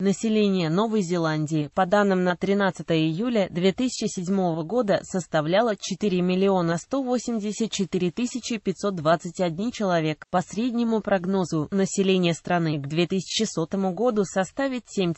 Население Новой Зеландии, по данным на 13 июля 2007 года, составляло 4 миллиона 184 521 человек. По среднему прогнозу, население страны к 2100 году составит 7,7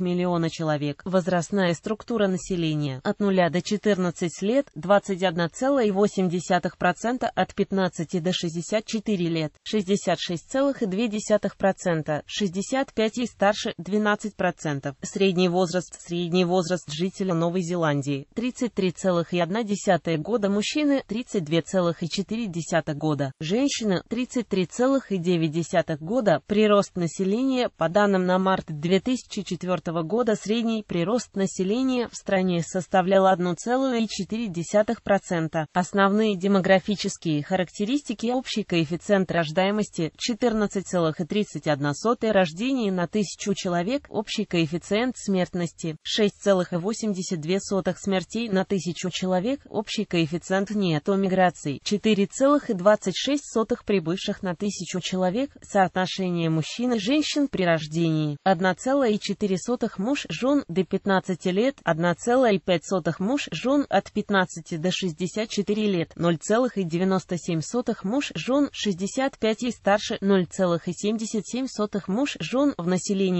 миллиона человек. Возрастная структура населения от 0 до 14 лет 21,8%, от 15 до 64 лет 66,2%, 65 и старше старше 12%. Средний возраст Средний возраст жителя Новой Зеландии 33,1 года мужчины 32,4 года, женщины 33,9 года. Прирост населения по данным на март 2004 года средний прирост населения в стране составлял 1,4%. Основные демографические характеристики общий коэффициент рождаемости 14,31 рождений на тысячу тысячу человек, общий коэффициент смертности 6,82 смертей на тысячу человек, общий коэффициент нетто миграций 4,26 прибывших на тысячу человек, соотношение мужчин и женщин при рождении 1,4 муж жен до 15 лет, 1,5 муж жен от 15 до 64 лет, 0,97 муж жен 65 и старше, 0,77 муж жен в населении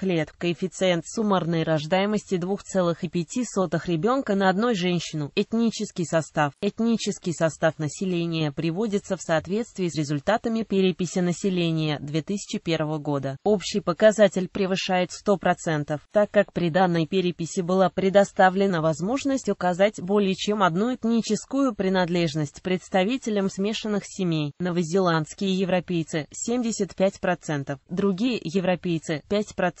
лет, коэффициент суммарной рождаемости 2,5 ребенка на одной женщину, этнический состав. Этнический состав населения приводится в соответствии с результатами переписи населения 2001 года. Общий показатель превышает 100%, так как при данной переписи была предоставлена возможность указать более чем одну этническую принадлежность представителям смешанных семей. Новозеландские европейцы 75%, другие европейцы 5%.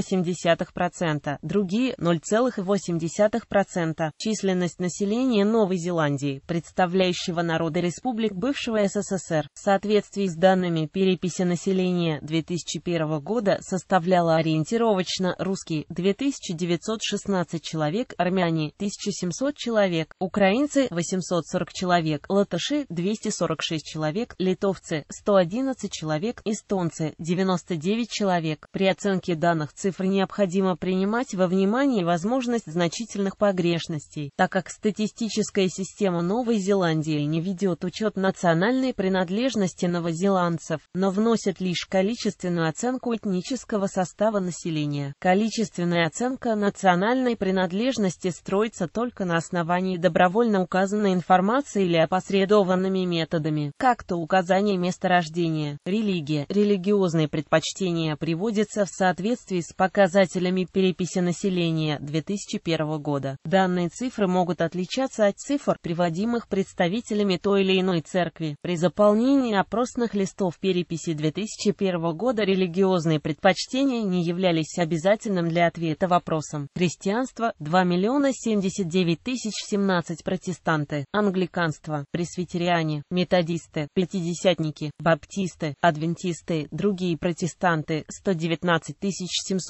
0,8%, другие – 0,8%. Численность населения Новой Зеландии, представляющего народы республик бывшего СССР, в соответствии с данными переписи населения 2001 года составляла ориентировочно русские – 2916 человек, армяне – 1700 человек, украинцы – 840 человек, латыши – 246 человек, литовцы – 111 человек, эстонцы – 99 человек. При оценке данных цифр цифр необходимо принимать во внимание возможность значительных погрешностей, так как статистическая система Новой Зеландии не ведет учет национальной принадлежности новозеландцев, но вносит лишь количественную оценку этнического состава населения. Количественная оценка национальной принадлежности строится только на основании добровольно указанной информации или опосредованными методами, как то указание места рождения, религия, религиозные предпочтения приводятся в соответствии с показателями переписи населения 2001 года. Данные цифры могут отличаться от цифр, приводимых представителями той или иной церкви. При заполнении опросных листов переписи 2001 года религиозные предпочтения не являлись обязательным для ответа вопросом. Христианство – 2 миллиона 79 тысяч 17 протестанты, англиканство, пресвитериане, методисты, пятидесятники, баптисты, адвентисты, другие протестанты – 119 700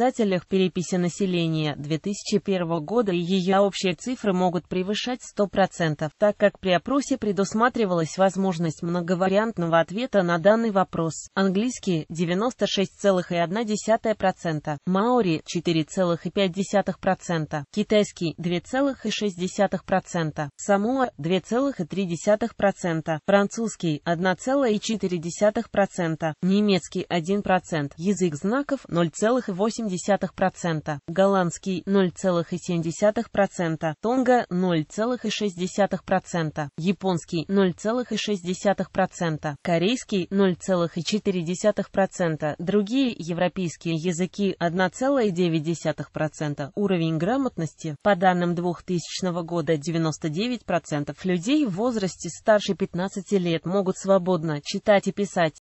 показателях переписи населения 2001 года ее общие цифры могут превышать 100%, так как при опросе предусматривалась возможность многовариантного ответа на данный вопрос. Английский – 96,1%, маори – 4,5%, китайский – 2,6%, самуа – 2,3%, французский – 1,4%, процента, немецкий – 1%, язык знаков – 0,8%. 0,7%, голландский 0,7%, тонга 0,6%, японский 0,6%, корейский 0,4%, другие европейские языки 1,9%. Уровень грамотности по данным 2000 года 99% людей в возрасте старше 15 лет могут свободно читать и писать.